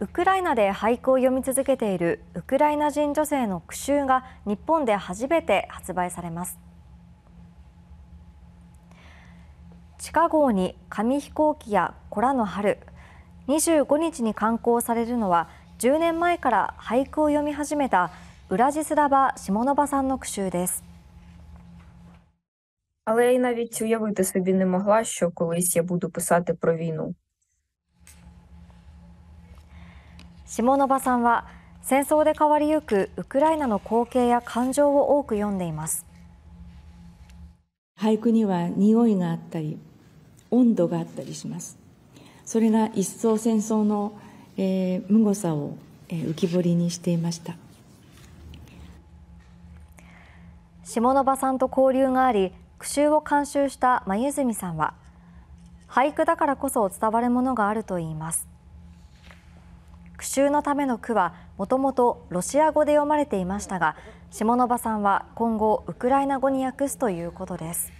ウクライナで俳句を読み続けているウクライナ人女性の句集が日本で初めて発売されます地下号に紙飛行機やコラの春25日に刊行されるのは10年前から俳句を読み始めたウラジスラバ・シモノバさんの句集です Але я навіть уявити собі не могла, що колись я буду писати про війну. 下場さんは戦争で変わりゆくウクライナの光景や感情を多く読んでいます俳句には匂いがあったり温度があったりしますそれが一層戦争の、えー、無誤さを、えー、浮き彫りにしていました下場さんと交流があり句集を監修した真由さんは俳句だからこそ伝わるものがあると言います復讐のための句はもともとロシア語で読まれていましたが下野場さんは今後ウクライナ語に訳すということです。